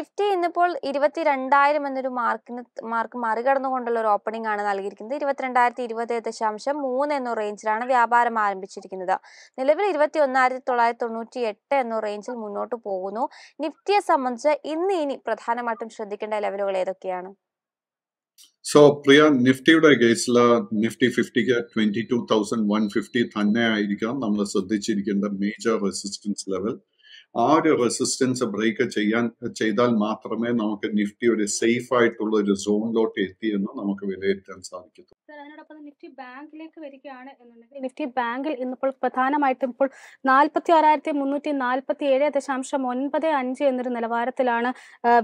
Nifty ഇന്നിപ്പോൾ ഇരുപത്തിരണ്ടായിരം എന്നൊരു മാർക്കിന് മാർക്ക് മറികടന്നുകൊണ്ടുള്ള ഒരു ഓപ്പണിംഗ് ആണ് നൽകിയിരിക്കുന്നത് ഇരുപത്തിരണ്ടായിരത്തി ഇരുപത് ദശാംശം മൂന്ന് എന്ന റേഞ്ചിലാണ് വ്യാപാരം ആരംഭിച്ചിരിക്കുന്നത് നിലവിൽ ഇരുപത്തി ഒന്നായിരത്തി തൊള്ളായിരത്തി തൊണ്ണൂറ്റി എട്ട് എന്ന റേഞ്ചിൽ മുന്നോട്ട് പോകുന്നു നിഫ്റ്റിയെ സംബന്ധിച്ച് ഇന്ന് ഇനി പ്രധാനമായിട്ടും ശ്രദ്ധിക്കേണ്ട ലെവലുകൾ ഏതൊക്കെയാണ് സോ പ്രിയ നിഫ്റ്റിയുടെ കേസിൽ നിഫ്റ്റി ഫിഫ്റ്റിക്ക് twenty two thousand one fifty തന്നെ ആയിരിക്കാം നമ്മൾ ശ്രദ്ധിച്ചിരിക്കേണ്ട മേജർ റെസിസ്റ്റൻസ് ലെവൽ ആ ഒരു റെസിസ്റ്റൻസ് ബ്രേക്ക് ചെയ്യാൻ ചെയ്താൽ മാത്രമേ നമുക്ക് നിഫ്റ്റി ഒരു സേഫ് ആയിട്ടുള്ള ഒരു സോണിലോട്ട് എന്ന് നമുക്ക് വിലയിരുത്താൻ സാധിക്കത്തുള്ളൂ അതിനോടൊപ്പം നിഫ്റ്റി ബാങ്കിലേക്ക് വരികയാണ് എന്നുണ്ടെങ്കിൽ നിഫ്റ്റി ബാങ്കിൽ ഇന്നിപ്പോൾ പ്രധാനമായിട്ടും ഇപ്പോൾ നാൽപ്പത്തി ആറായിരത്തി മുന്നൂറ്റി നാൽപ്പത്തി ഏഴ് ദശാംശം ഒൻപത് അഞ്ച് എന്നൊരു നിലവാരത്തിലാണ്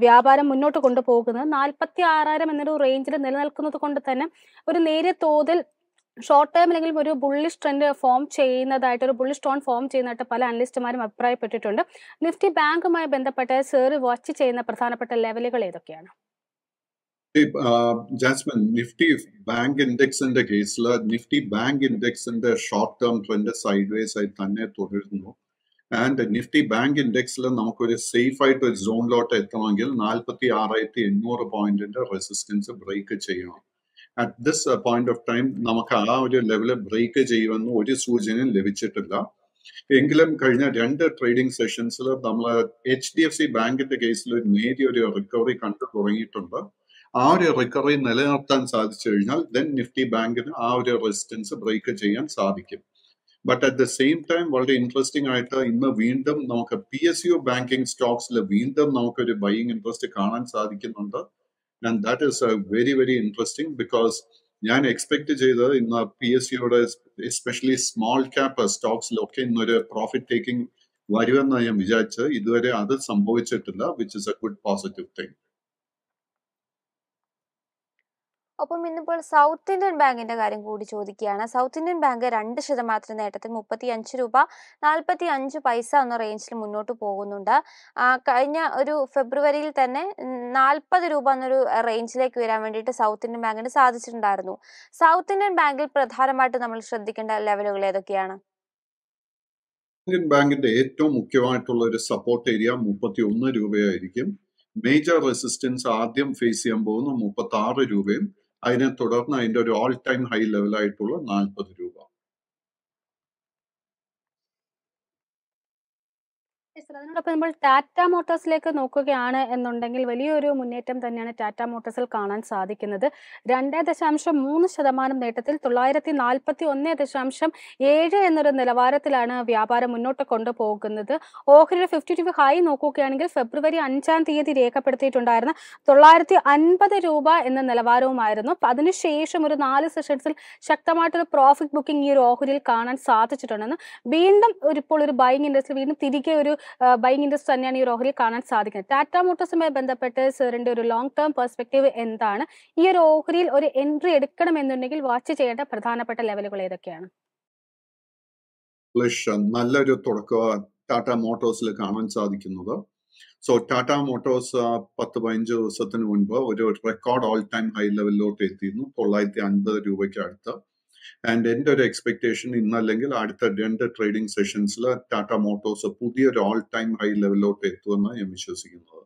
വ്യാപാരം മുന്നോട്ട് കൊണ്ടുപോകുന്നത് നാൽപ്പത്തി ആറായിരം എന്നൊരു റേഞ്ചിൽ നിലനിൽക്കുന്നത് കൊണ്ട് തന്നെ ഒരു നേരിയ തോതിൽ ഷോർട്ട് ടേം അല്ലെങ്കിൽ ഒരു ബുള്ളിഷ് ട്രെൻഡ് ഫോം ചെയ്യുന്നതായിട്ട് ഒരു ബുള്ളിഷ് ടോൺ ഫോം ചെയ്യുന്നതായിട്ട് പല അനലിസ്റ്റുമാരും അഭിപ്രായപ്പെട്ടിട്ടുണ്ട് നിഫ്റ്റി ബാങ്കുമായി ബന്ധപ്പെട്ട് സേറി വാച്ച് ചെയ്യുന്ന പ്രധാനപ്പെട്ട ലെവലുകൾ ഏതൊക്കെയാണ് ജാസ്മിൻ നിഫ്റ്റി ബാങ്ക് ഇൻഡെക്സിന്റെ കേസിൽ നിഫ്റ്റി ബാങ്ക് ഇൻഡെക്സിന്റെ short term trend sideways ആയി തന്നെ തുടരുന്നു ആൻഡ് നിഫ്റ്റി ബാങ്ക് ഇൻഡെക്സിൽ നമുക്കൊരു സേഫ് ആയിട്ട് ഒരു സോണിലോട്ട് എത്തണമെങ്കിൽ നാൽപ്പത്തി ആറായിരത്തി എണ്ണൂറ് പോയിന്റിന്റെ റെസിസ്റ്റൻസ് ബ്രേക്ക് ചെയ്യണം at this point of time നമുക്ക് ആ ഒരു ലെവല് ബ്രേക്ക് ചെയ്യുമെന്ന് ഒരു സൂചനയും ലഭിച്ചിട്ടില്ല എങ്കിലും കഴിഞ്ഞ രണ്ട് ട്രേഡിംഗ് സെഷൻസിൽ നമ്മൾ എച്ച് ഡി എഫ് സി ബാങ്കിന്റെ കേസിൽ ഒരു നേരിയ ഒരു റിക്കവറി കണ്ടു തുടങ്ങിയിട്ടുണ്ട് ആ ഒരു റിക്കവറി നിലനിർത്താൻ സാധിച്ചു കഴിഞ്ഞാൽ ദെൻ നിഫ്റ്റി ബാങ്കിന് ആ ഒരു റെസിസ്റ്റൻസ് ബ്രേക്ക് ചെയ്യാൻ സാധിക്കും but at the same time വളരെ ഇൻട്രസ്റ്റിംഗ് ആയിട്ട് ഇന്ന് വീണ്ടും നമുക്ക് പി എസ് യു ബാങ്കിങ് സ്റ്റോക്സിൽ വീണ്ടും നമുക്കൊരു ബൈയിങ് ഇൻട്രസ്റ്റ് കാണാൻ സാധിക്കുന്നുണ്ട് and that is a very very interesting because ഞാൻ എക്സ്പെക്ട് ചെയ്തത് ഇന്ന് പി എസ് സിയുടെ എസ്പെഷ്യലി സ്മോൾ ക്യാപ് സ്റ്റോക്സിലൊക്കെ ഇന്നൊരു പ്രോഫിറ്റ് ടേക്കിംഗ് വരുമെന്ന് ഞാൻ വിചാരിച്ചത് ഇതുവരെ അത് സംഭവിച്ചിട്ടില്ല which is a good positive thing ഒപ്പം ഇന്നിപ്പോൾ സൗത്ത് ഇന്ത്യൻ ബാങ്കിന്റെ കാര്യം കൂടി ചോദിക്കുകയാണ് സൗത്ത് ഇന്ത്യൻ ബാങ്ക് രണ്ട് ശതമാനത്തിന് നേട്ടത്തിൽ മുപ്പത്തി അഞ്ച് രൂപ നാൽപ്പത്തി അഞ്ച് പൈസ എന്ന റേഞ്ചിൽ മുന്നോട്ട് പോകുന്നുണ്ട് കഴിഞ്ഞ ഒരു ഫെബ്രുവരിയിൽ തന്നെ നാൽപ്പത് രൂപ എന്നൊരു റേഞ്ചിലേക്ക് വരാൻ വേണ്ടിയിട്ട് സൗത്ത് ഇന്ത്യൻ ബാങ്കിന് സാധിച്ചിട്ടുണ്ടായിരുന്നു സൗത്ത് ഇന്ത്യൻ ബാങ്കിൽ പ്രധാനമായിട്ട് നമ്മൾ ശ്രദ്ധിക്കേണ്ട ലെവലുകൾ ഏതൊക്കെയാണ് ഇന്ത്യൻ ബാങ്കിന്റെ ഏറ്റവും മുഖ്യമായിട്ടുള്ള ഒരു സപ്പോർട്ട് ഏരിയ മുപ്പത്തി ഒന്ന് രൂപയായിരിക്കും മേജർ റെസിസ്റ്റൻസ് ആദ്യം ഫേസ് ചെയ്യാൻ പോകുന്ന മുപ്പത്തി ആറ് രൂപയും അതിനെ തുടർന്ന് അതിൻ്റെ ഒരു ഓൾ ടൈം ഹൈ ലെവലായിട്ടുള്ള നാൽപ്പത് രൂപ അതിനോടൊപ്പം നമ്മൾ ടാറ്റ മോട്ടോഴ്സിലേക്ക് നോക്കുകയാണ് എന്നുണ്ടെങ്കിൽ വലിയൊരു മുന്നേറ്റം തന്നെയാണ് ടാറ്റ മോട്ടോഴ്സിൽ കാണാൻ സാധിക്കുന്നത് രണ്ട് ദശാംശം മൂന്ന് ശതമാനം നേട്ടത്തിൽ തൊള്ളായിരത്തി നാൽപ്പത്തി ഒന്ന് ദശാംശം ഏഴ് എന്നൊരു നിലവാരത്തിലാണ് വ്യാപാരം മുന്നോട്ട് കൊണ്ടുപോകുന്നത് ഓഹരിയുടെ ഫിഫ്റ്റി ടു ഹൈ നോക്കുകയാണെങ്കിൽ ഫെബ്രുവരി അഞ്ചാം തീയതി രേഖപ്പെടുത്തിയിട്ടുണ്ടായിരുന്ന തൊള്ളായിരത്തി അൻപത് രൂപ എന്ന നിലവാരവുമായിരുന്നു അതിനുശേഷം ഒരു നാല് സെഷൻസിൽ ശക്തമായിട്ടൊരു പ്രോഫിറ്റ് ബുക്കിംഗ് ഈ ഒരു ഓഹരിയിൽ കാണാൻ സാധിച്ചിട്ടുണ്ടെന്ന് വീണ്ടും ഒരു ഇപ്പോൾ ഒരു ബൈങ് ഇൻഡസ്ട്രി വീണ്ടും തിരികെ ഒരു ബൈങ് ഇൻട്രസ്റ്റ് തന്നെയാണ് ഈ ഓഹരി ഓഹരിയിൽ കാണാൻ സാധിക്കുന്നത് ടാറ്റ മോട്ടോഴ്സുമായി ബന്ധപ്പെട്ട് സാറിന്റെ ഒരു ലോങ് ടേം പെർസ്പെക്റ്റീവ് എന്താണ് ഈ ഒരു ഓഹരിയിൽ ഒരു എൻട്രി എടുക്കണമെന്നുണ്ടെങ്കിൽ വാച്ച് ചെയ്യേണ്ട പ്രധാനപ്പെട്ട ലെവലുകൾ ഏതൊക്കെയാണ് നല്ലൊരു തുടക്കം ടാറ്റ മോട്ടോഴ്സിൽ കാണാൻ സാധിക്കുന്നത് സോ ടാറ്റ മോട്ടോഴ്സ് പത്ത് പതിനഞ്ച് ദിവസത്തിന് മുൻപ് ഒരു റെക്കോർഡ് ഓൾ ടൈം ഹൈ ലെവലിലോട്ട് എത്തിയിരുന്നു തൊള്ളായിരത്തി അൻപത് രൂപയ്ക്ക് അടുത്ത് ആൻഡ് എൻ്റെ ഒരു എക്സ്പെക്ടേഷൻ ഇന്നല്ലെങ്കിൽ അടുത്ത രണ്ട് ട്രേഡിംഗ് സെഷൻസിൽ ടാറ്റ മോട്ടോഴ്സ് പുതിയൊരു ഓൾ ടൈം ഹൈ ലെവലിലോട്ട് എത്തുമെന്ന് ഞാൻ വിശ്വസിക്കുന്നത്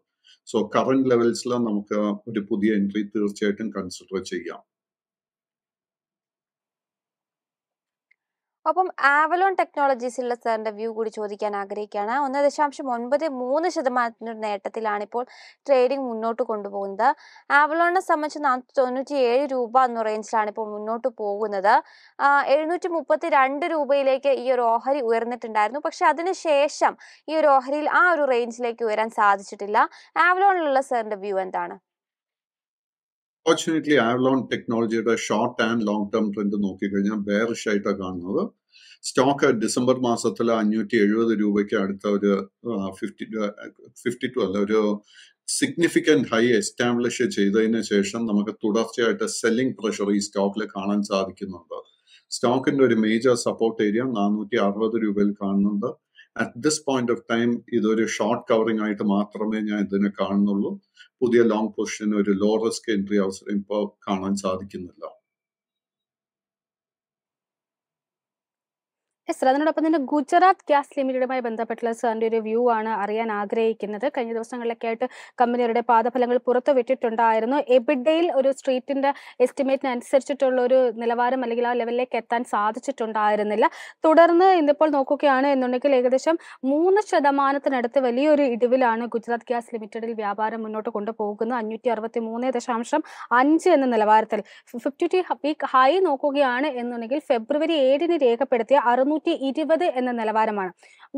സോ കറന്റ് ലെവൽസിൽ നമുക്ക് ഒരു പുതിയ എൻട്രി തീർച്ചയായിട്ടും കൺസിഡർ ചെയ്യാം ഒപ്പം ആവലോൺ ടെക്നോളജീസിലുള്ള സാറിന്റെ വ്യൂ കൂടി ചോദിക്കാൻ ആഗ്രഹിക്കുകയാണ് ഒന്ന് ദശാംശം ഒൻപത് മൂന്ന് ശതമാനത്തിൻ്റെ നേട്ടത്തിലാണ് ഇപ്പോൾ ട്രേഡിംഗ് മുന്നോട്ട് കൊണ്ടുപോകുന്നത് ആവലോണിനെ സംബന്ധിച്ച് നാനൂറ്റി തൊണ്ണൂറ്റി ഏഴ് രൂപ എന്ന റേഞ്ചിലാണ് ഇപ്പോൾ മുന്നോട്ട് പോകുന്നത് എഴുന്നൂറ്റി മുപ്പത്തി രണ്ട് രൂപയിലേക്ക് ഈ ഒരു ഓഹരി ഉയർന്നിട്ടുണ്ടായിരുന്നു പക്ഷെ അതിനുശേഷം ഈ ഒരു ഓഹരിയിൽ ആ ഒരു റേഞ്ചിലേക്ക് ഉയരാൻ സാധിച്ചിട്ടില്ല ആവലോണിലുള്ള സാറിന്റെ വ്യൂ എന്താണ് ഫോർച്ചുനേറ്റ്ലി ആവലോൺ ടെക്നോളജിയുടെ short and long term trend നോക്കിക്കഴിഞ്ഞാൽ ബെയറിഷ് ആയിട്ടാണ് കാണുന്നത് സ്റ്റോക്ക് ഡിസംബർ മാസത്തിൽ അഞ്ഞൂറ്റി എഴുപത് രൂപയ്ക്ക് അടുത്ത ഒരു ഫിഫ്റ്റി ഫിഫ്റ്റി ടു അല്ല ഒരു സിഗ്നിഫിക്കൻറ്റ് ഹൈ എസ്റ്റാബ്ലിഷ് ചെയ്തതിന് ശേഷം നമുക്ക് തുടർച്ചയായിട്ട് സെല്ലിംഗ് പ്രഷർ ഈ സ്റ്റോക്കിൽ കാണാൻ സാധിക്കുന്നുണ്ട് സ്റ്റോക്കിന്റെ ഒരു മേജർ സപ്പോർട്ട് ഏരിയ നാനൂറ്റി അറുപത് രൂപയിൽ കാണുന്നുണ്ട് at this point of time ഇതൊരു ഷോർട്ട് കവറിംഗ് ആയിട്ട് മാത്രമേ ഞാൻ ഇതിനെ കാണുന്നുള്ളൂ പുതിയ ലോങ് പൊസിഷൻ ഒരു ലോ റിസ്ക് എൻട്രി അവസരം ഇപ്പോൾ കാണാൻ സാധിക്കുന്നില്ല സാർ അതിനോടൊപ്പം തന്നെ ഗുജറാത്ത് ഗ്യാസ് ലിമിറ്റഡുമായി ബന്ധപ്പെട്ടുള്ള സാറിന്റെ ഒരു വ്യൂ ആണ് അറിയാൻ ആഗ്രഹിക്കുന്നത് കഴിഞ്ഞ ദിവസങ്ങളിലൊക്കെ ആയിട്ട് കമ്പനിയുടെ പാദഫലങ്ങൾ പുറത്തു വിട്ടിട്ടുണ്ടായിരുന്നു എബിഡയിൽ ഒരു സ്ട്രീറ്റിന്റെ എസ്റ്റിമേറ്റിന് അനുസരിച്ചിട്ടുള്ള ഒരു നിലവാരം അല്ലെങ്കിൽ ആ ലെവലിലേക്ക് എത്താൻ സാധിച്ചിട്ടുണ്ടായിരുന്നില്ല തുടർന്ന് ഇന്നിപ്പോൾ നോക്കുകയാണ് എന്നുണ്ടെങ്കിൽ ഏകദേശം മൂന്ന് ശതമാനത്തിനടുത്ത് വലിയൊരു ഇടിവിലാണ് ഗുജറാത്ത് ഗ്യാസ് ലിമിറ്റഡിൽ വ്യാപാരം മുന്നോട്ട് കൊണ്ടുപോകുന്നത് അഞ്ഞൂറ്റി അറുപത്തി മൂന്ന് ദശാംശം അഞ്ച് എന്ന നിലവാരത്തിൽ ഫിഫ്റ്റി വീക്ക് ഹൈ നോക്കുകയാണ് എന്നുണ്ടെങ്കിൽ ഫെബ്രുവരി ഏഴിന് രേഖപ്പെടുത്തിയ അറുന്നൂറ്റി നൂറ്റി ഇരുപത് എന്ന നിലവാരമാണ്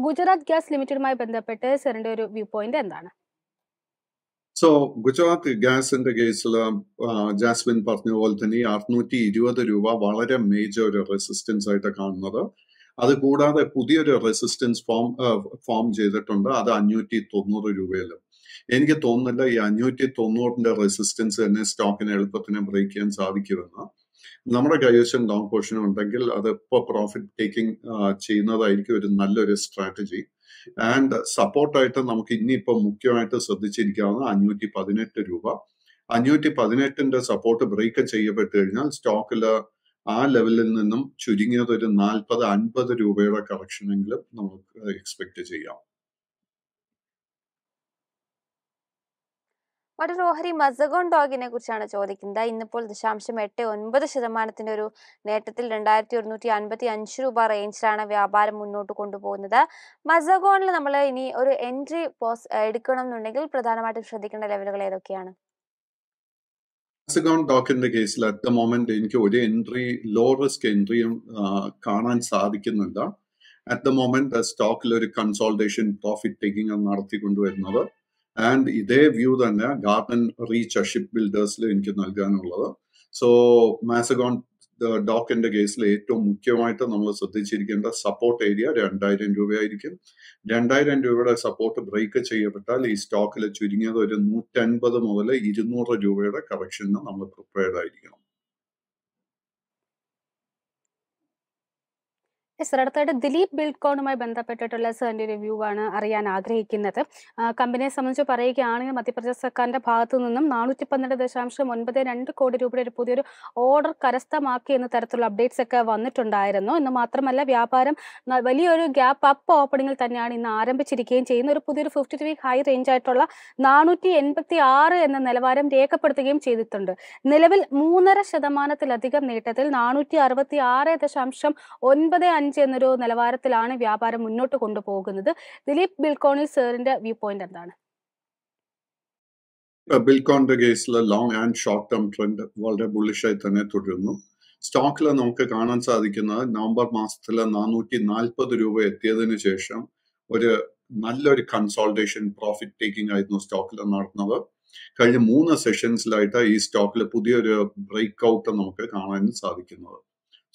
ഗുജറാത്ത് ഗ്യാസ് ലിമിറ്റഡുമായി ബന്ധപ്പെട്ട് സെറിന്റെ ഒരു വ്യൂ പോയിന്റ് എന്താണ് സോ ഗുജറാത്ത് ഗ്യാസിന്റെ കേസിൽ ജാസ്മിൻ പറഞ്ഞ പോലെ തന്നെ അറുന്നൂറ്റി ഇരുപത് രൂപ വളരെ മേജർ ഒരു റെസിസ്റ്റൻസ് ആയിട്ട് കാണുന്നത് അത് കൂടാതെ പുതിയൊരു റെസിസ്റ്റൻസ് ഫോം ഫോം ചെയ്തിട്ടുണ്ട് അത് അഞ്ഞൂറ്റി തൊണ്ണൂറ് രൂപയിലും എനിക്ക് തോന്നുന്നില്ല ഈ അഞ്ഞൂറ്റി തൊണ്ണൂറിന്റെ റെസിസ്റ്റൻസ് തന്നെ സ്റ്റോക്കിന് എളുപ്പത്തിന് ബ്രേക്ക് ചെയ്യാൻ സാധിക്കുമെന്ന് നമ്മുടെ കൈവശം ലോങ് പൊസിഷൻ ഉണ്ടെങ്കിൽ അത് ഇപ്പോൾ പ്രോഫിറ്റ് ടേക്കിംഗ് ചെയ്യുന്നതായിരിക്കും ഒരു നല്ലൊരു സ്ട്രാറ്റജി ആൻഡ് സപ്പോർട്ടായിട്ട് നമുക്ക് ഇനിയിപ്പോൾ മുഖ്യമായിട്ട് ശ്രദ്ധിച്ചിരിക്കാവുന്ന അഞ്ഞൂറ്റി പതിനെട്ട് രൂപ അഞ്ഞൂറ്റി പതിനെട്ടിന്റെ സപ്പോർട്ട് ബ്രേക്ക് ചെയ്യപ്പെട്ട് കഴിഞ്ഞാൽ സ്റ്റോക്കിൽ ആ ലെവലിൽ നിന്നും ചുരുങ്ങിയത് ഒരു നാൽപ്പത് അൻപത് രൂപയുടെ കറക്ഷനെങ്കിലും നമുക്ക് എക്സ്പെക്ട് ചെയ്യാം ഒരു ഓഹരി മസഗോൺ ഡോഗിനെ കുറിച്ചാണ് ചോദിക്കുന്നത് ഇന്നിപ്പോൾ ദശാംശം എട്ട് ഒൻപത് ശതമാനത്തിന്റെ ഒരു നേട്ടത്തിൽ രണ്ടായിരത്തി ഒരുന്നൂറ്റി അൻപത്തി അഞ്ച് രൂപ റേഞ്ചിലാണ് വ്യാപാരം മുന്നോട്ട് കൊണ്ടുപോകുന്നത് മസഗോണിൽ നമ്മൾ ഇനി ഒരു എൻട്രി പോസ് എടുക്കണം എന്നുണ്ടെങ്കിൽ പ്രധാനമായിട്ടും ശ്രദ്ധിക്കേണ്ട ലെവലുകൾ ഏതൊക്കെയാണ് മസഗോൺ ഡോക്കിന്റെ കേസിൽ അറ്റ് ദ മോമെന്റ് എനിക്ക് ഒരു എൻട്രി ലോ റിസ്ക് എൻട്രിയും കാണാൻ സാധിക്കുന്നില്ല അറ്റ് ദ മോമെന്റ് സ്റ്റോക്കിൽ ഒരു കൺസോൾട്ടേഷൻ പ്രോഫിറ്റ് ടേക്കിംഗ് നടത്തിക്കൊണ്ടുവരുന്നത് ആൻഡ് ഇതേ വ്യൂ തന്നെ ഗാർഡൻ റീച്ച് ഷിപ്പ് ബിൽഡേഴ്സിൽ എനിക്ക് നൽകാനുള്ളത് സോ മാസഗോൺ ഡോക്കിന്റെ കേസിൽ ഏറ്റവും മുഖ്യമായിട്ട് നമ്മൾ ശ്രദ്ധിച്ചിരിക്കേണ്ട സപ്പോർട്ട് ഏരിയ രണ്ടായിരം രൂപയായിരിക്കും രണ്ടായിരം രൂപയുടെ സപ്പോർട്ട് ബ്രേക്ക് ചെയ്യപ്പെട്ടാൽ ഈ സ്റ്റോക്കിൽ ചുരുങ്ങിയത് ഒരു നൂറ്റൻപത് മുതൽ ഇരുന്നൂറ് രൂപയുടെ കറക്ഷന് നമ്മൾ പ്രിപ്പയർഡ് ആയിരിക്കണം അടുത്തായിട്ട് ദിലീപ് ബിൽക്കോണുമായി ബന്ധപ്പെട്ടിട്ടുള്ള സാറിന്റെ റിവ്യൂ ആണ് അറിയാൻ ആഗ്രഹിക്കുന്നത് കമ്പനിയെ സംബന്ധിച്ച് പറയുകയാണെങ്കിൽ മധ്യപ്രദേശ് സർക്കാരിന്റെ ഭാഗത്തു നിന്നും നാനൂറ്റി പന്ത്രണ്ട് ദശാംശം ഒൻപത് രണ്ട് കോടി രൂപയുടെ ഒരു പുതിയൊരു ഓർഡർ കരസ്ഥമാക്കി എന്ന തരത്തിലുള്ള അപ്ഡേറ്റ്സ് ഒക്കെ വന്നിട്ടുണ്ടായിരുന്നു എന്ന് മാത്രമല്ല വ്യാപാരം വലിയൊരു ഗ്യാപ്പ് അപ്പ് ഓപ്പണിംഗിൽ തന്നെയാണ് ഇന്ന് ആരംഭിച്ചിരിക്കുകയും ചെയ്യുന്ന ഒരു പുതിയൊരു ഫിഫ്റ്റി ത്രീ ഹൈ റേഞ്ച് ആയിട്ടുള്ള നാനൂറ്റി എൺപത്തി ആറ് എന്ന നിലവാരം രേഖപ്പെടുത്തുകയും ചെയ്തിട്ടുണ്ട് നിലവിൽ മൂന്നര ശതമാനത്തിലധികം നേട്ടത്തിൽ നാനൂറ്റി അറുപത്തി ആറ് ദശാംശം ഒൻപത് അഞ്ച് ചലഞ്ച് എന്നൊരു നിലവാരത്തിലാണ് വ്യാപാരം മുന്നോട്ട് കൊണ്ടുപോകുന്നത് ദിലീപ് ബിൽക്കോണി സാറിന്റെ വ്യൂ പോയിന്റ് എന്താണ് uh, ബിൽക്കോണിന്റെ കേസിൽ long and short term trend വളരെ ബുള്ളിഷായി തന്നെ തുടരുന്നു സ്റ്റോക്കിൽ നമുക്ക് കാണാൻ സാധിക്കുന്നത് നവംബർ മാസത്തിൽ നാനൂറ്റി നാൽപ്പത് രൂപ എത്തിയതിന് ശേഷം ഒരു നല്ലൊരു കൺസോൾട്ടേഷൻ പ്രോഫിറ്റ് ടേക്കിംഗ് ആയിരുന്നു സ്റ്റോക്കിൽ നടന്നത് കഴിഞ്ഞ മൂന്ന് സെഷൻസിലായിട്ട് ഈ സ്റ്റോക്കിൽ പുതിയൊരു ബ്രേക്ക് ഔട്ട് നമുക്ക് കാണാൻ സാധിക്കുന്നത്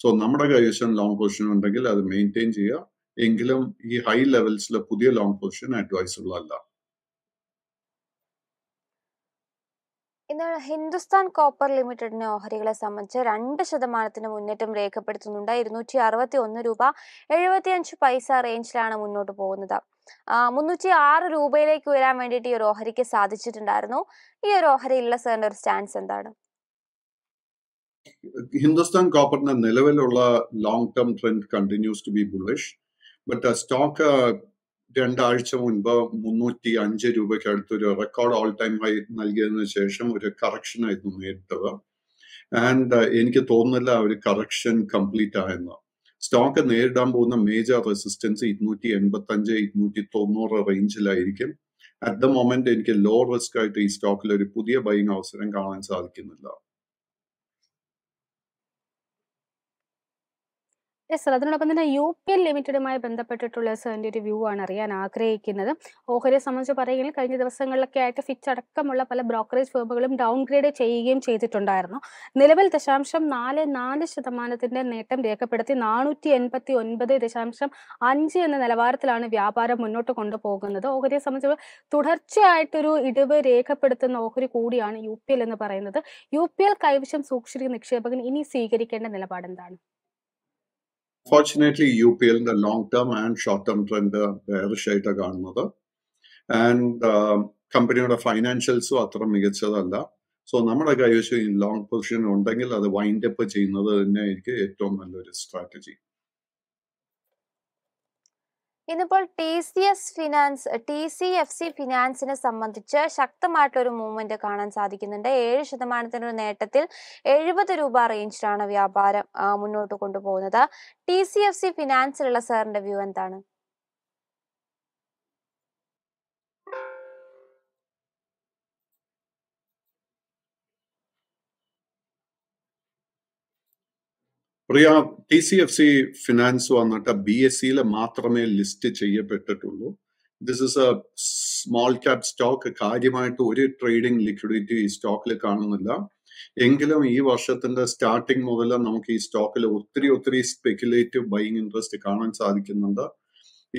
സോ നമ്മുടെ കൈവശം ലോങ് പൊസിഷൻ ഉണ്ടെങ്കിൽ അത് മെയിൻറ്റെയിൻ ചെയ്യുക എങ്കിലും ഈ ഹൈ ലെവൽസിൽ പുതിയ ലോങ് പൊസിഷൻ അഡ്വൈസബിൾ അല്ല ഇന്ന് ഹിന്ദുസ്ഥാൻ കോപ്പർ ലിമിറ്റഡിന്റെ ഓഹരികളെ സംബന്ധിച്ച് രണ്ട് ശതമാനത്തിന് മുന്നേറ്റം രേഖപ്പെടുത്തുന്നുണ്ട് ഇരുന്നൂറ്റി അറുപത്തി ഒന്ന് രൂപ അഞ്ച് പൈസ റേഞ്ചിലാണ് മുന്നോട്ട് പോകുന്നത് മുന്നൂറ്റി ആറ് രൂപയിലേക്ക് വരാൻ വേണ്ടിയിട്ട് ഈ ഒരു ഓഹരിക്ക് സാധിച്ചിട്ടുണ്ടായിരുന്നു ഈ ഒരു ഓഹരിയിലുള്ള സാറിന്റെ ഒരു സ്റ്റാൻസ് എന്താണ് ഹിന്ദുസ്ഥാൻ കോപ്പറിന് നിലവിലുള്ള long term trend continues to be bullish but stock രണ്ടാഴ്ച മുൻപ് മുന്നൂറ്റി അഞ്ച് രൂപയ്ക്ക് അടുത്തൊരു റെക്കോർഡ് ഓൾ ടൈം ഹൈ നൽകിയതിനു ശേഷം ഒരു കറക്ഷൻ ആയിരുന്നു നേരിട്ടത് ആൻഡ് uh, എനിക്ക് തോന്നുന്നില്ല ഒരു കറക്ഷൻ കംപ്ലീറ്റ് ആയെന്ന് സ്റ്റോക്ക് നേരിടാൻ പോകുന്ന മേജർ റെസിസ്റ്റൻസ് ഇരുന്നൂറ്റി എൺപത്തി അഞ്ച് ഇരുന്നൂറ്റി തൊണ്ണൂറ് റേഞ്ചിലായിരിക്കും അറ്റ് ദ മൊമെന്റ് എനിക്ക് ലോ റിസ്ക് ആയിട്ട് ഈ സ്റ്റോക്കിൽ ഒരു പുതിയ ബൈങ് അവസരം കാണാൻ സാധിക്കുന്നില്ല യെസ് സർ അതിനോടൊപ്പം തന്നെ യു പി എൽ ലിമിറ്റഡുമായി ബന്ധപ്പെട്ടിട്ടുള്ള സാറിൻ്റെ ഒരു വ്യൂ ആണ് അറിയാൻ ആഗ്രഹിക്കുന്നത് ഓഹരിയെ സംബന്ധിച്ച് പറയുകയാണെങ്കിൽ കഴിഞ്ഞ ദിവസങ്ങളിലൊക്കെ ആയിട്ട് ഫിച്ച് അടക്കമുള്ള പല ബ്രോക്കറേജ് ഫേമുകളും ഡൗൺ ഗ്രേഡ് ചെയ്യുകയും ചെയ്തിട്ടുണ്ടായിരുന്നു നിലവിൽ ദശാംശം നാല് നാല് ശതമാനത്തിൻ്റെ നേട്ടം രേഖപ്പെടുത്തി നാനൂറ്റി എൺപത്തി ഒൻപത് ദശാംശം അഞ്ച് എന്ന നിലവാരത്തിലാണ് വ്യാപാരം മുന്നോട്ട് കൊണ്ടുപോകുന്നത് ഓഹരിയെ സംബന്ധിച്ച് തുടർച്ചയായിട്ടൊരു ഇടിവ് രേഖപ്പെടുത്തുന്ന ഓഹരി കൂടിയാണ് യു പി എൽ എന്ന് പറയുന്നത് യു പി എൽ കൈവശം സൂക്ഷിക്കുന്ന നിക്ഷേപകൻ ഇനി സ്വീകരിക്കേണ്ട നിലപാടെന്താണ് ഫോർച്ചുനേറ്റ്ലി യു പി എല്ലിന്റെ long term and short term trend ബെയറിഷായിട്ട് കാണുന്നത് ആൻഡ് കമ്പനിയുടെ ഫൈനാൻഷ്യൽസും അത്ര മികച്ചതല്ല സോ നമ്മുടെ കൈവശം ഈ ലോങ് പൊസിഷൻ ഉണ്ടെങ്കിൽ അത് വൈൻഡപ്പ് ചെയ്യുന്നത് തന്നെ ആയിരിക്കും ഏറ്റവും നല്ലൊരു സ്ട്രാറ്റജി ഇന്നിപ്പോൾ T C S finance T C F C ഫിനാൻസിനെ സംബന്ധിച്ച് ശക്തമായിട്ടുള്ള ഒരു മൂവ്മെന്റ് കാണാൻ സാധിക്കുന്നുണ്ട് ഏഴ് ശതമാനത്തിനൊരു നേട്ടത്തിൽ എഴുപത് രൂപ റേഞ്ചിലാണ് വ്യാപാരം മുന്നോട്ട് കൊണ്ടുപോകുന്നത് ടി സി എഫ് സി ഫിനാൻസിലുള്ള സാറിന്റെ വ്യൂ എന്താണ് Priya T C F C finance വന്നിട്ട് ബി എസ് സിയിൽ മാത്രമേ ലിസ്റ്റ് ചെയ്യപ്പെട്ടിട്ടുള്ളൂ this is a small cap stock കാര്യമായിട്ട് ഒരു ട്രേഡിംഗ് ലിക്വിഡിറ്റി ഈ സ്റ്റോക്കിൽ കാണുന്നില്ല എങ്കിലും ഈ വർഷത്തിന്റെ സ്റ്റാർട്ടിംഗ് മുതൽ നമുക്ക് ഈ സ്റ്റോക്കിൽ ഒത്തിരി ഒത്തിരി സ്പെക്കുലേറ്റീവ് ബൈങ് ഇൻട്രസ്റ്റ് കാണാൻ സാധിക്കുന്നുണ്ട്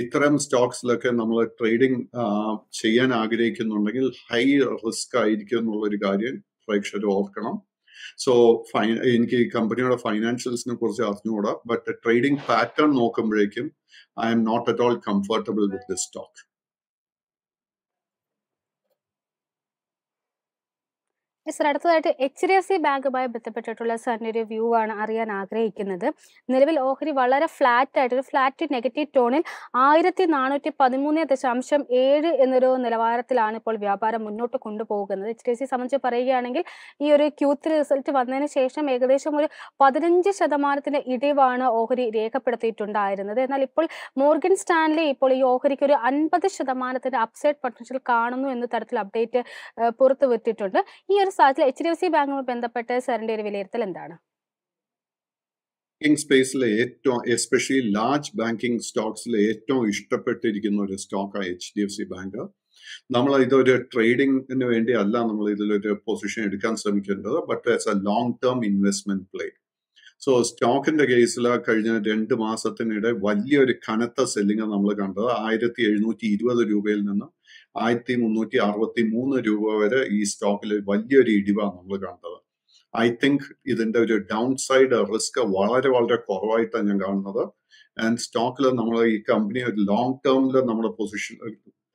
ഇത്തരം സ്റ്റോക്സിലൊക്കെ നമ്മൾ ട്രേഡിംഗ് ചെയ്യാൻ ആഗ്രഹിക്കുന്നുണ്ടെങ്കിൽ ഹൈ റിസ്ക് ആയിരിക്കും എന്നുള്ളൊരു കാര്യം പ്രേക്ഷകർ ഓർക്കണം സോ ഫൈ എനിക്ക് കമ്പനിയുടെ ഫൈനാൻഷ്യൽസിനെ കുറിച്ച് അറിഞ്ഞുകൂടാ ബട്ട് ട്രേഡിംഗ് പാറ്റേൺ നോക്കുമ്പോഴേക്കും I'm not at all comfortable with this stock sir അടുത്തതായിട്ട് എച്ച് ഡി എഫ് സി ബാങ്കുമായി ബന്ധപ്പെട്ടിട്ടുള്ള സാറിൻ്റെ ഒരു വ്യൂ ആണ് അറിയാൻ ആഗ്രഹിക്കുന്നത് നിലവിൽ ഓഹരി വളരെ ഫ്ലാറ്റ് ആയിട്ട് ഒരു ഫ്ലാറ്റ് നെഗറ്റീവ് ടോണിൽ ആയിരത്തി നാനൂറ്റി പതിമൂന്ന് ദശാംശം ഏഴ് എന്നൊരു നിലവാരത്തിലാണ് ഇപ്പോൾ വ്യാപാരം മുന്നോട്ട് കൊണ്ടുപോകുന്നത് എച്ച് ഡി എഫ് സി സംബന്ധിച്ച് പറയുകയാണെങ്കിൽ ഈ ഒരു ക്യൂ ത്രീ റിസൾട്ട് വന്നതിന് ശേഷം ഏകദേശം ഒരു പതിനഞ്ച് ശതമാനത്തിൻ്റെ ഇടിവാണ് ഓഹരി രേഖപ്പെടുത്തിയിട്ടുണ്ടായിരുന്നത് എന്നാൽ ഇപ്പോൾ മോർഗൻ സ്റ്റാൻലി ഇപ്പോൾ ഈ ഓഹരിക്ക് ഒരു അൻപത് ശതമാനത്തിൻ്റെ അപ്സൈഡ് പൊട്ടൻഷ്യൽ കാണുന്നു എന്ന തരത്തിൽ അപ്ഡേറ്റ് പുറത്തുവിട്ടിട്ടുണ്ട് ഈ ഒരു സാഹചര്യത്തിൽ എച്ച് ഡി എഫ് സി ബാങ്കുമായി ബന്ധപ്പെട്ട് സാറിന്റെ ഒരു വിലയിരുത്തൽ എന്താണ് ബാങ്കിങ് സ്പേസിലെ ഏറ്റവും എസ്പെഷ്യലി ലാർജ് ബാങ്കിങ് സ്റ്റോക്സിൽ ഏറ്റവും ഇഷ്ടപ്പെട്ടിരിക്കുന്ന ഒരു സ്റ്റോക്കാണ് H D F C bank നമ്മൾ ഇതൊരു ട്രേഡിങ്ങിന് വേണ്ടി അല്ല നമ്മൾ ഇതിലൊരു പൊസിഷൻ എടുക്കാൻ ശ്രമിക്കേണ്ടത് but as a long term investment play so സ്റ്റോക്കിന്റെ കേസിൽ കഴിഞ്ഞ രണ്ട് മാസത്തിനിടെ വലിയൊരു കനത്ത സെല്ലിംഗ് നമ്മൾ കണ്ടത് ആയിരത്തി എഴുന്നൂറ്റി ഇരുപത് രൂപയിൽ നിന്ന് ആയിരത്തി മുന്നൂറ്റി അറുപത്തി മൂന്ന് രൂപ വരെ ഈ സ്റ്റോക്കിൽ വലിയൊരു ഇടിവാണ് നമ്മൾ കണ്ടത് ഐ തിങ്ക് ഇതിന്റെ ഒരു ഡൗൺ സൈഡ് റിസ്ക് വളരെ വളരെ കുറവായിട്ടാണ് ഞാൻ കാണുന്നത് ആൻഡ് സ്റ്റോക്കിൽ നമ്മൾ ഈ കമ്പനി ഒരു ലോങ് ടേമിൽ നമ്മുടെ പൊസിഷൻ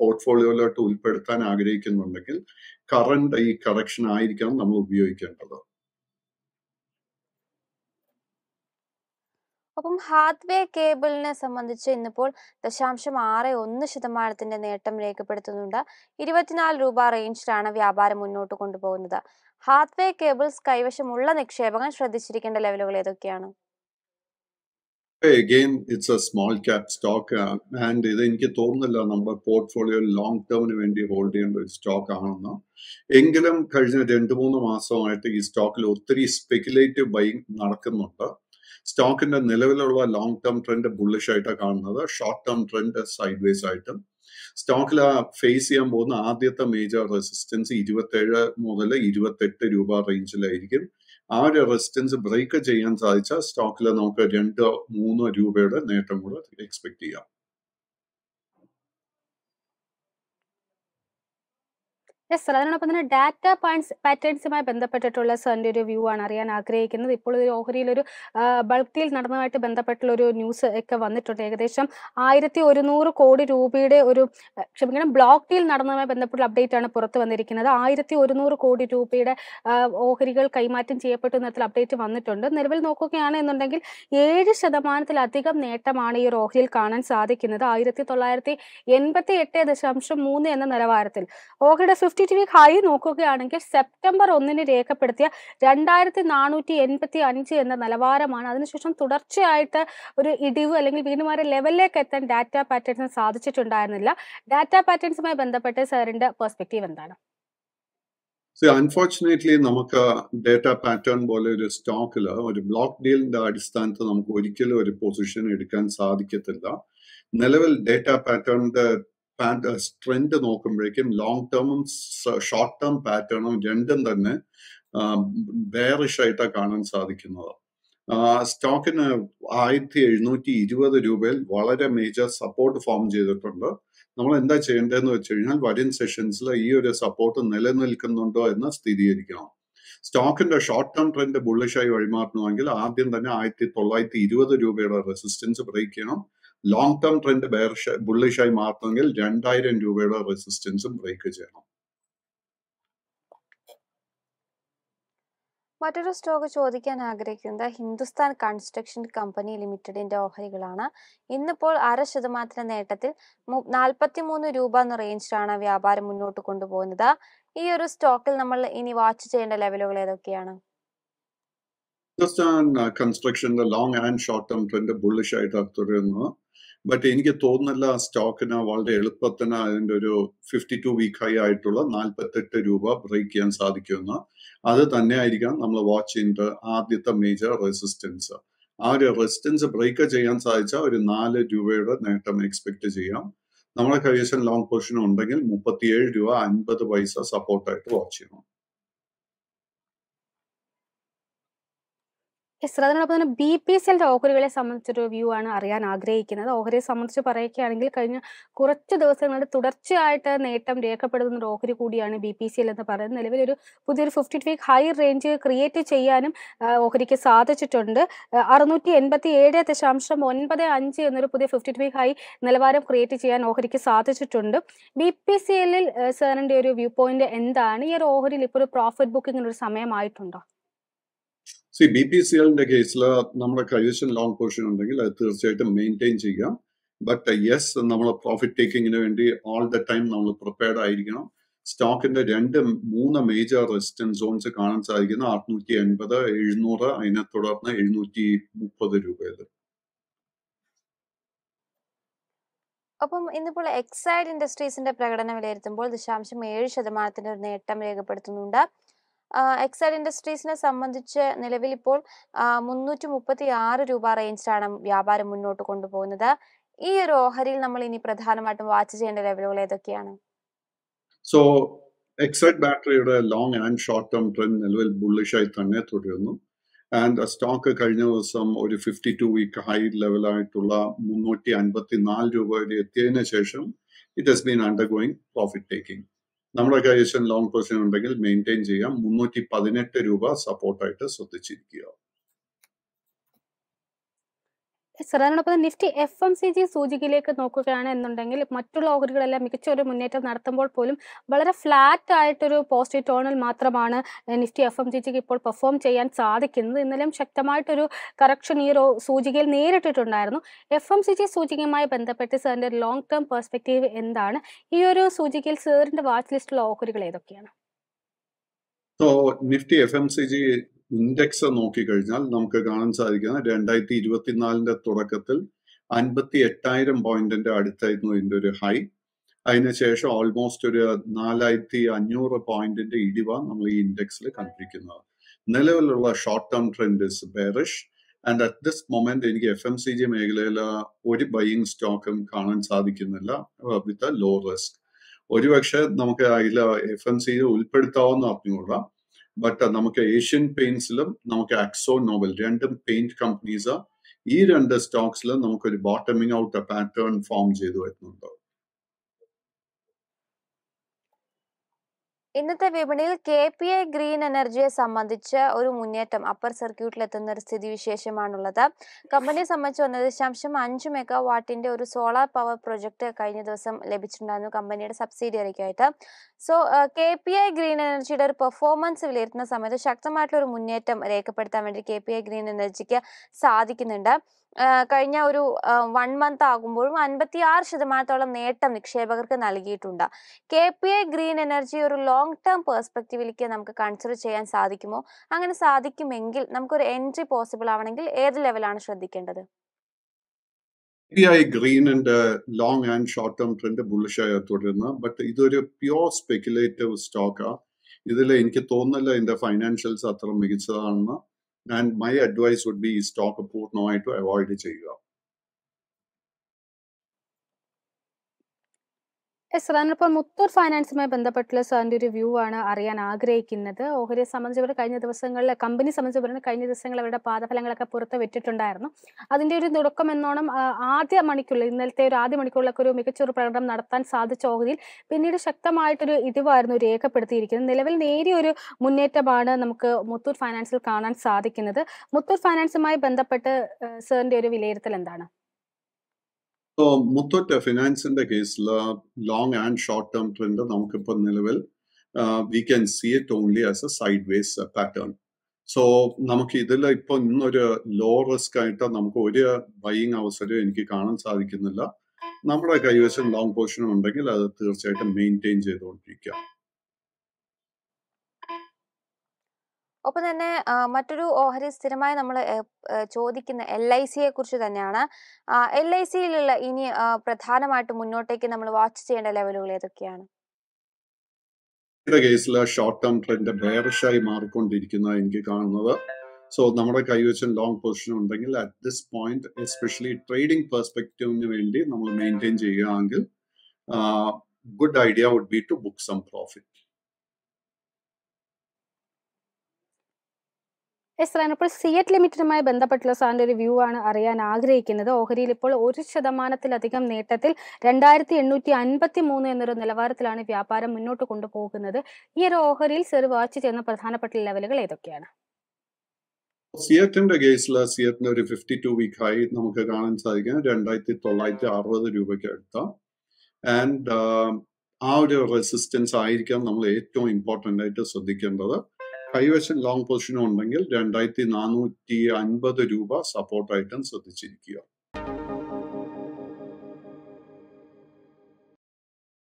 പോർട്ട്ഫോളിയോയിലോട്ട് ഉൾപ്പെടുത്താൻ ആഗ്രഹിക്കുന്നുണ്ടെങ്കിൽ കറണ്ട് ഈ കറക്ഷൻ ആയിരിക്കണം നമ്മൾ ഉപയോഗിക്കേണ്ടത് അപ്പം ഹാത്വേ കേബിളിനെ സംബന്ധിച്ച് ഇന്നിപ്പോൾ ദശാംശം ആറ് ഒന്ന് ശതമാനത്തിന്റെ നേട്ടം രേഖപ്പെടുത്തുന്നുണ്ട് ഇരുപത്തിനാല് രൂപ റേഞ്ചിലാണ് വ്യാപാരം മുന്നോട്ട് കൊണ്ടുപോകുന്നത് ഹാത്വേ കേബിൾസ് കൈവശമുള്ള നിക്ഷേപകൻ ശ്രദ്ധിച്ചിരിക്കേണ്ട ലെവലുകൾ ഏതൊക്കെയാണ് again it's a small cap stock and ഇത് എനിക്ക് തോന്നുന്നില്ല നമ്മൾ പോർട്ട്ഫോളിയോ ലോങ് ടേമിന് വേണ്ടി ഹോൾഡ് ചെയ്യേണ്ട ഒരു സ്റ്റോക്ക് ആണെന്ന് എങ്കിലും കഴിഞ്ഞ രണ്ട് മൂന്ന് മാസമായിട്ട് ഈ സ്റ്റോക്കിൽ ഒത്തിരി സ്പെക്കുലേറ്റീവ് ബൈ നടക്കുന്നുണ്ട് സ്റ്റോക്കിന്റെ നിലവിലുള്ള ലോങ് ടേം ട്രെൻഡ് ബുള്ളിഷ് ആയിട്ടാണ് കാണുന്നത് short term trend sideways ആയിട്ടും സ്റ്റോക്കിൽ ഫേസ് ചെയ്യാൻ പോകുന്ന ആദ്യത്തെ മേജർ റെസിസ്റ്റൻസ് ഇരുപത്തേഴ് മുതൽ ഇരുപത്തെട്ട് രൂപ റേഞ്ചിലായിരിക്കും ആ ഒരു റെസിസ്റ്റൻസ് ബ്രേക്ക് ചെയ്യാൻ സാധിച്ചാൽ സ്റ്റോക്കിൽ നമുക്ക് രണ്ടോ മൂന്നോ രൂപയുടെ നേട്ടം കൂടെ എക്സ്പെക്ട് ചെയ്യാം യെസ് സർ അതിനോടൊപ്പം തന്നെ ഡാറ്റ പോയിന്റ്സ് പാറ്റേൺസുമായി ബന്ധപ്പെട്ടിട്ടുള്ള സാറിൻ്റെ ഒരു വ്യൂ ആണ് അറിയാൻ ആഗ്രഹിക്കുന്നത് ഇപ്പോൾ ഒരു ഓഹരിയിലൊരു ഡീൽ നടന്നതായിട്ട് ബന്ധപ്പെട്ടുള്ള ഒരു ന്യൂസ് ഒക്കെ വന്നിട്ടുണ്ട് ഏകദേശം ആയിരത്തി ഒരുന്നൂറ് കോടി രൂപയുടെ ഒരു ക്ഷമിക്കണം ബ്ലോക്ക് ഡീൽ നടന്നതുമായി ബന്ധപ്പെട്ടുള്ള അപ്ഡേറ്റ് ആണ് പുറത്ത് വന്നിരിക്കുന്നത് ആയിരത്തി ഒരുന്നൂറ് കോടി രൂപയുടെ ഓഹരികൾ കൈമാറ്റം ചെയ്യപ്പെട്ടു എന്നതിൽ അപ്ഡേറ്റ് വന്നിട്ടുണ്ട് നിലവിൽ നോക്കുകയാണ് എന്നുണ്ടെങ്കിൽ ഏഴ് ശതമാനത്തിലധികം നേട്ടമാണ് ഈ ഒരു ഓഹരിയിൽ കാണാൻ സാധിക്കുന്നത് ആയിരത്തി തൊള്ളായിരത്തി എൺപത്തി എട്ട് ദശാംശം മൂന്ന് എന്ന നിലവാരത്തിൽ ഓഹരിയുടെ ഫിഫ്റ്റി ക്വാണ്ടിറ്റേറ്റീവായി നോക്കുകയാണെങ്കിൽ സെപ്റ്റംബർ ഒന്നിന് രേഖപ്പെടുത്തിയ രണ്ടായിരത്തി നാനൂറ്റി എൺപത്തി അഞ്ച് എന്ന നിലവാരമാണ് അതിനുശേഷം തുടർച്ചയായിട്ട് ഒരു ഇടിവ് അല്ലെങ്കിൽ വീണ്ടും ഒരു ലെവലിലേക്ക് എത്താൻ ഡാറ്റ പാറ്റേൺസിന് സാധിച്ചിട്ടുണ്ടായിരുന്നില്ല ഡാറ്റ പാറ്റേൺസുമായി ബന്ധപ്പെട്ട് സാറിന്റെ പെർസ്പെക്റ്റീവ് എന്താണ് അൺഫോർച്ചുനേറ്റ്ലി നമുക്ക് ഡേറ്റ പാറ്റേൺ പോലെ ഒരു സ്റ്റോക്കിൽ ഒരു ബ്ലോക്ക് ഡീലിന്റെ അടിസ്ഥാനത്തിൽ നമുക്ക് ഒരിക്കലും ഒരു പൊസിഷൻ എടുക്കാൻ സാധിക്കത്തില്ല നിലവിൽ ഡേറ്റ പാറ്റേണിന്റെ ട്രെൻഡ് uh, നോക്കുമ്പോഴേക്കും ലോങ് ടേമും ഷോർട്ട് ടേം പാറ്റേണും രണ്ടും തന്നെ ബെയറിഷ് ആയിട്ടാണ് കാണാൻ സാധിക്കുന്നത് സ്റ്റോക്കിന് ആയിരത്തി എഴുന്നൂറ്റി ഇരുപത് രൂപയിൽ വളരെ മേജർ സപ്പോർട്ട് ഫോം ചെയ്തിട്ടുണ്ട് നമ്മൾ എന്താ ചെയ്യേണ്ടതെന്ന് വെച്ച് കഴിഞ്ഞാൽ വരും സെഷൻസിൽ ഈ ഒരു സപ്പോർട്ട് നിലനിൽക്കുന്നുണ്ടോ എന്ന് സ്ഥിരീകരിക്കണം സ്റ്റോക്കിന്റെ ഷോർട്ട് ടേം ട്രെൻഡ് ബുള്ളിഷായി വഴിമാറണമെങ്കിൽ ആദ്യം തന്നെ ആയിരത്തി തൊള്ളായിരത്തി ഇരുപത് രൂപയുടെ റെസിസ്റ്റൻസ് ബ്രേക്ക് ചെയ്യണം ലോങ് ടേം ട്രെൻഡ് ബെയർഷ് ബുള്ളിഷായി മാറുന്നെങ്കിൽ രണ്ടായിരം രൂപയുടെ റെസിസ്റ്റൻസും ബ്രേക്ക് ചെയ്യണം മറ്റൊരു സ്റ്റോക്ക് ചോദിക്കാൻ ആഗ്രഹിക്കുന്നത് ഹിന്ദുസ്ഥാൻ കൺസ്ട്രക്ഷൻ കമ്പനി ലിമിറ്റഡിന്റെ ഓഹരികളാണ് ഇന്നിപ്പോൾ അര ശതമാനത്തിന്റെ നേട്ടത്തിൽ നാൽപ്പത്തിമൂന്ന് രൂപ എന്ന റേഞ്ചിലാണ് വ്യാപാരം മുന്നോട്ട് കൊണ്ടുപോകുന്നത് ഈ ഒരു സ്റ്റോക്കിൽ നമ്മൾ ഇനി വാച്ച് ചെയ്യേണ്ട ലെവലുകൾ ഏതൊക്കെയാണ് Hindustan construction long and short term trend bullish ആയിട്ട് തുടരുന്നു ബട്ട് എനിക്ക് തോന്നുന്നില്ല സ്റ്റോക്കിന് വളരെ എളുപ്പത്തിന് അതിൻ്റെ ഒരു ഫിഫ്റ്റി ടു വീക്ക് ഹൈ ആയിട്ടുള്ള നാൽപ്പത്തെട്ട് രൂപ ബ്രേക്ക് ചെയ്യാൻ സാധിക്കുമെന്ന് അത് തന്നെയായിരിക്കാം നമ്മൾ വാച്ച് ചെയ്യേണ്ട ആദ്യത്തെ മേജർ റെസിസ്റ്റൻസ് ആ ഒരു റെസിസ്റ്റൻസ് ബ്രേക്ക് ചെയ്യാൻ സാധിച്ചാൽ ഒരു നാല് രൂപയുടെ നേട്ടം എക്സ്പെക്ട് ചെയ്യാം നമ്മുടെ കൈവശം ലോങ് പൊസിഷൻ ഉണ്ടെങ്കിൽ മുപ്പത്തിയേഴ് രൂപ അൻപത് പൈസ സപ്പോർട്ടായിട്ട് വാച്ച് ചെയ്യണം ശ്രദ്ധനോടൊപ്പം തന്നെ ബി പി സി എൽ ഓഹരികളെ സംബന്ധിച്ചൊരു വ്യൂ ആണ് അറിയാൻ ആഗ്രഹിക്കുന്നത് ഓഹരിയെ സംബന്ധിച്ച് പറയുകയാണെങ്കിൽ കഴിഞ്ഞ കുറച്ച് ദിവസങ്ങളുടെ തുടർച്ചയായിട്ട് നേട്ടം രേഖപ്പെടുത്തുന്ന ഒരു ഓഹരി കൂടിയാണ് ബി പി സി എൽ എന്ന് പറയുന്നത് നിലവിൽ ഒരു പുതിയൊരു fifty two week high range create ചെയ്യാനും ഓഹരിക്ക് സാധിച്ചിട്ടുണ്ട് അറുന്നൂറ്റി എൺപത്തി ഏഴ് ദശാംശം ഒൻപത് അഞ്ച് എന്നൊരു പുതിയ ഫിഫ്റ്റി ടു വീക്ക് ഹൈ നിലവാരം ക്രിയേറ്റ് ചെയ്യാൻ ഓഹരിക്ക് സാധിച്ചിട്ടുണ്ട് ബി പി സി എല്ലിൽ സാറിൻ്റെ ഒരു വ്യൂ പോയിന്റ് എന്താണ് ഈ ഒരു ഓഹരിയിൽ ഇപ്പോൾ ഒരു പ്രോഫിറ്റ് ബുക്കിങ്ങിന് സമയമായിട്ടുണ്ടോ സി ബി പി സി എല്ലിന്റെ കേസിൽ നമ്മുടെ കൈവശം ലോങ് പൊസിഷൻ ഉണ്ടെങ്കിൽ അത് തീർച്ചയായിട്ടും മെയിൻറ്റെയിൻ ചെയ്യാം ബട്ട് യെസ് നമ്മൾ പ്രോഫിറ്റ് ടേക്കിങ്ങിന് വേണ്ടി ഓൾ ദ ടൈം നമ്മൾ പ്രിപ്പയർഡ് ആയിരിക്കണം സ്റ്റോക്കിന്റെ രണ്ട് മൂന്ന് മേജർ റെസിസ്റ്റൻസ് സോൺസ് കാണാൻ സാധിക്കുന്ന അറുന്നൂറ്റി അൻപത് എഴുന്നൂറ് അതിനെ തുടർന്ന് എഴുന്നൂറ്റി മുപ്പത് രൂപയിൽ അപ്പം ഇന്നിപ്പോൾ എക്സൈഡ് ഇൻഡസ്ട്രീസിന്റെ പ്രകടനം വിലയിരുത്തുമ്പോൾ ദശാംശം ഏഴ് ശതമാനത്തിന്റെ നേട്ടം രേഖപ്പെടുത്തുന്നുണ്ട് എക്സൈഡ് ഇൻഡസ്ട്രീസിനെ സംബന്ധിച്ച് നിലവിൽ ഇപ്പോൾ മുന്നൂറ്റി മുപ്പത്തി ആറ് രൂപ റേഞ്ചിലാണ് വ്യാപാരം മുന്നോട്ട് കൊണ്ടുപോകുന്നത് ഈ ഒരു ഓഹരിയിൽ നമ്മൾ ഇനി പ്രധാനമായിട്ടും വാച്ച് ചെയ്യേണ്ട ലെവലുകൾ ഏതൊക്കെയാണ് സോ എക്സൈഡ് ബാറ്ററിയുടെ long and short term trend നിലവിൽ ആയി തന്നെ തുടരുന്നു ആൻഡ് സ്റ്റോക്ക് കഴിഞ്ഞ ദിവസം ഒരു ഫിഫ്റ്റി ടു വീക്ക് ഹൈ ലെവലായിട്ടുള്ള മുന്നൂറ്റി അൻപത്തി നാല് രൂപയുടെ എത്തിയതിനു ശേഷം it has been going profit taking നമ്മുടെ കൈവശം ലോങ് പൊസിഷൻ ഉണ്ടെങ്കിൽ മെയിൻറ്റെയിൻ ചെയ്യാം മുന്നൂറ്റി പതിനെട്ട് രൂപ സപ്പോർട്ടായിട്ട് ശ്രദ്ധിച്ചിരിക്കുക സാധാരണ Nifty F M C G സൂചികയിലേക്ക് നോക്കുകയാണ് എന്നുണ്ടെങ്കിൽ മറ്റുള്ള ഓഹരികളെല്ലാം മികച്ച ഒരു മുന്നേറ്റം നടത്തുമ്പോൾ പോലും വളരെ ഫ്ലാറ്റ് ആയിട്ടൊരു പോസിറ്റീവ് ടോണിൽ മാത്രമാണ് നിഫ്റ്റി എഫ് എം സി ജിക്ക് ഇപ്പോൾ പെർഫോം ചെയ്യാൻ സാധിക്കുന്നത് ഇന്നലെയും ശക്തമായിട്ടൊരു കറക്ഷൻ ഈ ഒരു സൂചികയിൽ നേരിട്ടിട്ടുണ്ടായിരുന്നു എഫ് എം സി ജി സൂചികയുമായി ബന്ധപ്പെട്ട് സാറിൻ്റെ ലോങ് ടേം പെർസ്പെക്റ്റീവ് എന്താണ് ഈ ഒരു സൂചികയിൽ സാറിന്റെ വാച്ച് ലിസ്റ്റിലുള്ള ഓഹരികൾ ഏതൊക്കെയാണ് എം സി ജി ഇൻഡെക്സ് നോക്കിക്കഴിഞ്ഞാൽ നമുക്ക് കാണാൻ സാധിക്കുന്നത് രണ്ടായിരത്തി ഇരുപത്തിനാലിന്റെ തുടക്കത്തിൽ അൻപത്തി എട്ടായിരം പോയിന്റിന്റെ അടുത്തായിരുന്നു ഇതിന്റെ ഒരു ഹൈ അതിനുശേഷം ഓൾമോസ്റ്റ് ഒരു നാലായിരത്തി അഞ്ഞൂറ് പോയിന്റിന്റെ ഇടിവ നമ്മൾ ഈ ഇൻഡെക്സിൽ കണ്ടിരിക്കുന്നത് നിലവിലുള്ള short term trend is bearish and at this moment എനിക്ക് എഫ് എം സി ജി മേഖലയിൽ ഒരു ബൈയിങ് സ്റ്റോക്കും കാണാൻ സാധിക്കുന്നില്ല വിത്ത് എ ലോ റിസ്ക് ഒരുപക്ഷെ നമുക്ക് അതിൽ എഫ് എം സി ജി ഉൾപ്പെടുത്താവുന്ന അറിഞ്ഞുകൊള്ളാം ബട്ട് uh, നമുക്ക് ഏഷ്യൻ പെയിന്റ്സിലും നമുക്ക് അക്സോ നോവൽ രണ്ടും പെയിന്റ് കമ്പനീസ് ഈ രണ്ട് സ്റ്റോക്സിലും നമുക്കൊരു ബോട്ടമിങ് ഔട്ട് പാറ്റേൺ ഫോം ചെയ്തു വരുന്നുണ്ടോ ഇന്നത്തെ വിപണിയിൽ കെ പി ഐ ഗ്രീൻ എനർജിയെ സംബന്ധിച്ച് ഒരു മുന്നേറ്റം അപ്പർ എത്തുന്ന ഒരു വിശേഷമാണുള്ളത് കമ്പനിയെ സംബന്ധിച്ച് ഒന്ന് ദശാംശം അഞ്ച് മെഗാ വാട്ടിന്റെ ഒരു സോളാർ പവർ പ്രൊജക്ട് കഴിഞ്ഞ ദിവസം ലഭിച്ചിട്ടുണ്ടായിരുന്നു കമ്പനിയുടെ സബ്സിഡിയറിക്കായിട്ട് so K P I green എനർജിയുടെ ഒരു പെർഫോമൻസ് വിലയിരുത്തുന്ന സമയത്ത് ശക്തമായിട്ടുള്ള ഒരു മുന്നേറ്റം രേഖപ്പെടുത്താൻ വേണ്ടി കെ പി ഐ ഗ്രീൻ എനർജിക്ക് സാധിക്കുന്നുണ്ട് കഴിഞ്ഞ ഒരു വൺ മന്ത് ആകുമ്പോഴും അൻപത്തി ആറ് ശതമാനത്തോളം നേട്ടം നിക്ഷേപകർക്ക് നൽകിയിട്ടുണ്ട് K P I green energy ഒരു ലോ ലോങ് ടേം പേഴ്സ്പെക്റ്റീവിലേക്ക് നമുക്ക് കൺസിഡർ ചെയ്യാൻ സാധിക്കുമോ അങ്ങനെ സാധിക്കുമെങ്കിൽ നമുക്കൊരു എൻട്രി പോസിബിൾ ആവണമെങ്കിൽ ഏത് ലെവലാണ് ശ്രദ്ധിക്കേണ്ടത് long and short term trend ബുള്ളിഷായി തുടരുന്ന ബട്ട് ഇതൊരു പ്യോർ സ്പെക്കുലേറ്റീവ് സ്റ്റോക്കാണ് ഇതിൽ എനിക്ക് തോന്നുന്നില്ല എൻ്റെ ഫൈനാൻഷ്യൽസ് അത്ര മികച്ചതാണെന്ന് and my advice would be ഈ സ്റ്റോക്ക് പൂർണ്ണമായിട്ടും അവോയ്ഡ് ചെയ്യുക യെസ് പ്രധാനപ്പെട്ട മുത്തൂർ ഫൈനാൻസുമായി ബന്ധപ്പെട്ടുള്ള സാറിൻ്റെ ഒരു വ്യൂ ആണ് അറിയാൻ ആഗ്രഹിക്കുന്നത് ഓഹരിയെ സംബന്ധിച്ച് ഇവർ കഴിഞ്ഞ ദിവസങ്ങളിൽ കമ്പനി സംബന്ധിച്ച് പറയുന്നത് കഴിഞ്ഞ ദിവസങ്ങളിൽ അവരുടെ പാദഫലങ്ങളൊക്കെ പുറത്ത് വിട്ടിട്ടുണ്ടായിരുന്നു അതിൻ്റെ ഒരു തുടക്കം എന്നോണം ആദ്യ മണിക്കുള്ളിൽ ഇന്നലത്തെ ഒരു ആദ്യ മണിക്കുള്ളൊക്കെ ഒരു മികച്ച ഒരു പ്രകടനം നടത്താൻ സാധിച്ച ഓഹരിയിൽ പിന്നീട് ശക്തമായിട്ടൊരു ഇടിവായിരുന്നു രേഖപ്പെടുത്തിയിരിക്കുന്നത് നിലവിൽ നേരിയ ഒരു മുന്നേറ്റമാണ് നമുക്ക് മുത്തൂർ ഫൈനാൻസിൽ കാണാൻ സാധിക്കുന്നത് മുത്തൂർ ഫൈനാൻസുമായി ബന്ധപ്പെട്ട് സാറിൻ്റെ ഒരു വിലയിരുത്തൽ എന്താണ് സോ മുത്തോറ്റ ഫിനാൻസിന്റെ കേസിൽ long and short term trend നമുക്കിപ്പോൾ നിലവിൽ we can see it only as a sideways pattern so നമുക്ക് ഇതിൽ ഇപ്പോൾ ഇന്നൊരു ലോ റിസ്ക് ആയിട്ട് നമുക്ക് ഒരു ബൈയിങ് അവസരം എനിക്ക് കാണാൻ സാധിക്കുന്നില്ല നമ്മുടെ കൈവശം ലോങ് പൊസിഷൻ ഉണ്ടെങ്കിൽ അത് തീർച്ചയായിട്ടും മെയിൻറ്റെയിൻ ചെയ്തുകൊണ്ടിരിക്കുക ഒപ്പം തന്നെ മറ്റൊരു ഓഹരി സ്ഥിരമായി നമ്മൾ ചോദിക്കുന്ന എൽ ഐ സിയെ കുറിച്ച് തന്നെയാണ് എൽ ഐ സിയിലുള്ള ഇനി പ്രധാനമായിട്ട് മുന്നോട്ടേക്ക് നമ്മൾ വാച്ച് ചെയ്യേണ്ട ലെവലുകൾ ഏതൊക്കെയാണ് കേസിൽ ഷോർട്ട് ടേം ട്രെൻഡ് ബേറിഷായി മാറിക്കൊണ്ടിരിക്കുന്ന എനിക്ക് കാണുന്നത് സോ നമ്മുടെ കൈവശം ലോങ് പൊസിഷൻ ഉണ്ടെങ്കിൽ at this point especially trading പെർസ്പെക്റ്റീവിന് വേണ്ടി നമ്മൾ മെയിൻറ്റെയിൻ ചെയ്യുകയാണെങ്കിൽ good idea would be to book some profit എസ് റാനപ്പോൾ സിയറ്റ് ലിമിറ്റഡുമായി ബന്ധപ്പെട്ടുള്ള സാറിന്റെ ഒരു വ്യൂ ആണ് അറിയാൻ ആഗ്രഹിക്കുന്നത് ഓഹരിയിൽ ഇപ്പോൾ ഒരു ശതമാനത്തിലധികം നേട്ടത്തിൽ രണ്ടായിരത്തി എണ്ണൂറ്റി അൻപത്തി മൂന്ന് എന്നൊരു നിലവാരത്തിലാണ് വ്യാപാരം മുന്നോട്ട് കൊണ്ടുപോകുന്നത് ഈ ഒരു ഓഹരിയിൽ സെർ വാച്ച് ചെയ്യുന്ന പ്രധാനപ്പെട്ട ലെവലുകൾ ഏതൊക്കെയാണ് സിയറ്റിന്റെ കേസിൽ സിയറ്റിന്റെ ഒരു ഫിഫ്റ്റി ടു വീക്ക് ഹൈ നമുക്ക് കാണാൻ സാധിക്കും രണ്ടായിരത്തി തൊള്ളായിരത്തി അറുപത് രൂപയ്ക്ക് അടുത്ത ആൻഡ് ആ ഒരു റെസിസ്റ്റൻസ് ആയിരിക്കാം നമ്മൾ ഏറ്റവും ഇമ്പോർട്ടൻ്റ് ആയിട്ട് ശ്രദ്ധിക്കേണ്ടത് കൈവശം ലോങ് പൊസിഷൻ ഉണ്ടെങ്കിൽ രണ്ടായിരത്തി നാനൂറ്റി അൻപത് രൂപ സപ്പോർട്ടായിട്ടും ശ്രദ്ധിച്ചിരിക്കുക